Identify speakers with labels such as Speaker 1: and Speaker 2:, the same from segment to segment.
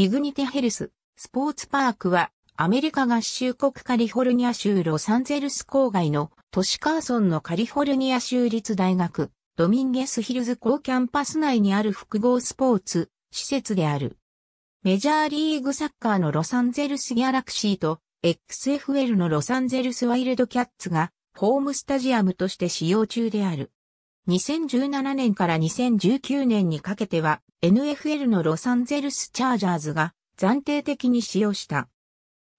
Speaker 1: ディグニティヘルス、スポーツパークは、アメリカ合衆国カリフォルニア州ロサンゼルス郊外の都市カーソンのカリフォルニア州立大学、ドミンゲスヒルズ校キャンパス内にある複合スポーツ、施設である。メジャーリーグサッカーのロサンゼルスギャラクシーと XFL のロサンゼルスワイルドキャッツがホームスタジアムとして使用中である。2017年から2019年にかけては NFL のロサンゼルスチャージャーズが暫定的に使用した。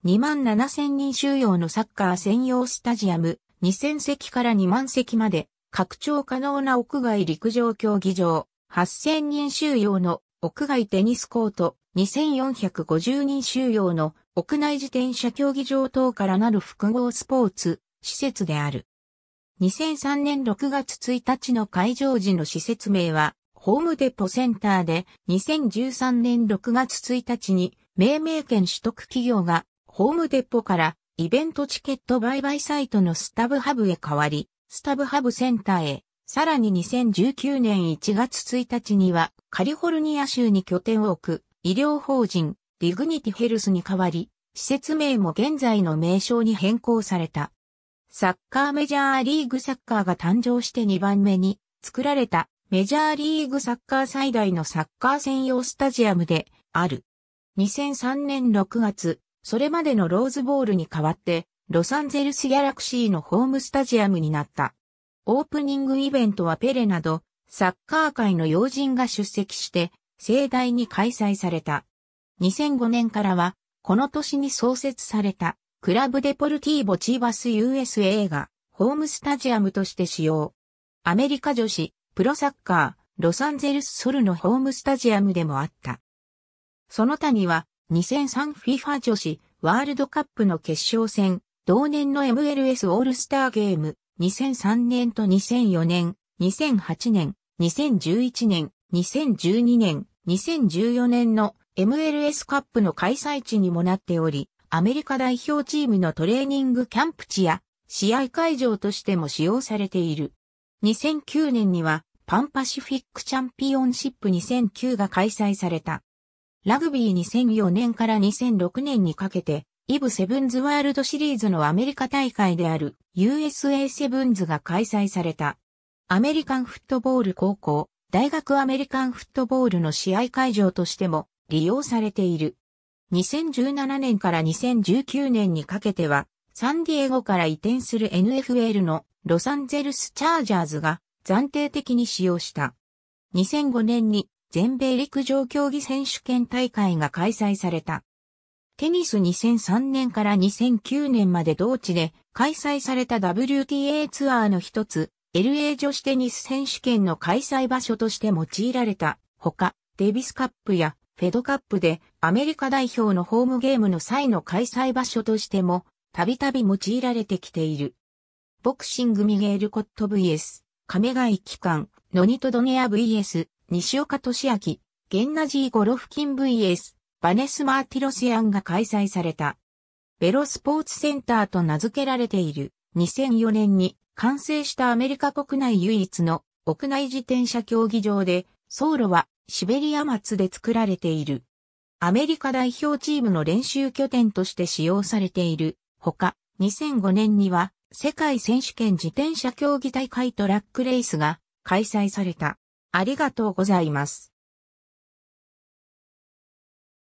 Speaker 1: 2万7000人収容のサッカー専用スタジアム2000席から2万席まで拡張可能な屋外陸上競技場8000人収容の屋外テニスコート2450人収容の屋内自転車競技場等からなる複合スポーツ施設である。2003年6月1日の開場時の施設名は、ホームデポセンターで、2013年6月1日に、命名権取得企業が、ホームデポから、イベントチケット売買サイトのスタブハブへ変わり、スタブハブセンターへ、さらに2019年1月1日には、カリフォルニア州に拠点を置く、医療法人、ディグニティヘルスに変わり、施設名も現在の名称に変更された。サッカーメジャーリーグサッカーが誕生して2番目に作られたメジャーリーグサッカー最大のサッカー専用スタジアムである。2003年6月、それまでのローズボールに代わって、ロサンゼルスギャラクシーのホームスタジアムになった。オープニングイベントはペレなど、サッカー界の要人が出席して、盛大に開催された。2005年からは、この年に創設されたクラブデポルティーボチーバス USA がホームスタジアムとして使用。アメリカ女子、プロサッカー、ロサンゼルスソルのホームスタジアムでもあった。その他には、2003FIFA 女子、ワールドカップの決勝戦、同年の MLS オールスターゲーム、2003年と2004年、2008年、2011年、2012年、2014年の MLS カップの開催地にもなっており、アメリカ代表チームのトレーニングキャンプ地や試合会場としても使用されている。2009年にはパンパシフィックチャンピオンシップ2009が開催された。ラグビー2004年から2006年にかけて、イブセブンズワールドシリーズのアメリカ大会である USA セブンズが開催された。アメリカンフットボール高校、大学アメリカンフットボールの試合会場としても利用されている。2017年から2019年にかけては、サンディエゴから移転する NFL のロサンゼルスチャージャーズが暫定的に使用した。2005年に全米陸上競技選手権大会が開催された。テニス2003年から2009年まで同地で開催された WTA ツアーの一つ、LA 女子テニス選手権の開催場所として用いられたほか、デビスカップやペドカップでアメリカ代表のホームゲームの際の開催場所としても、たびたび用いられてきている。ボクシングミゲール・コット VS、亀ヶ機間、ノニトドネア VS、西岡俊明、ゲンナジー・ゴロフキン VS、バネス・マーティロスヤンが開催された。ベロスポーツセンターと名付けられている2004年に完成したアメリカ国内唯一の屋内自転車競技場で、走路はシベリア松で作られている。アメリカ代表チームの練習拠点として使用されている。ほか、2005年には世界選手権自転車競技大会トラックレースが開催された。ありがとうございます。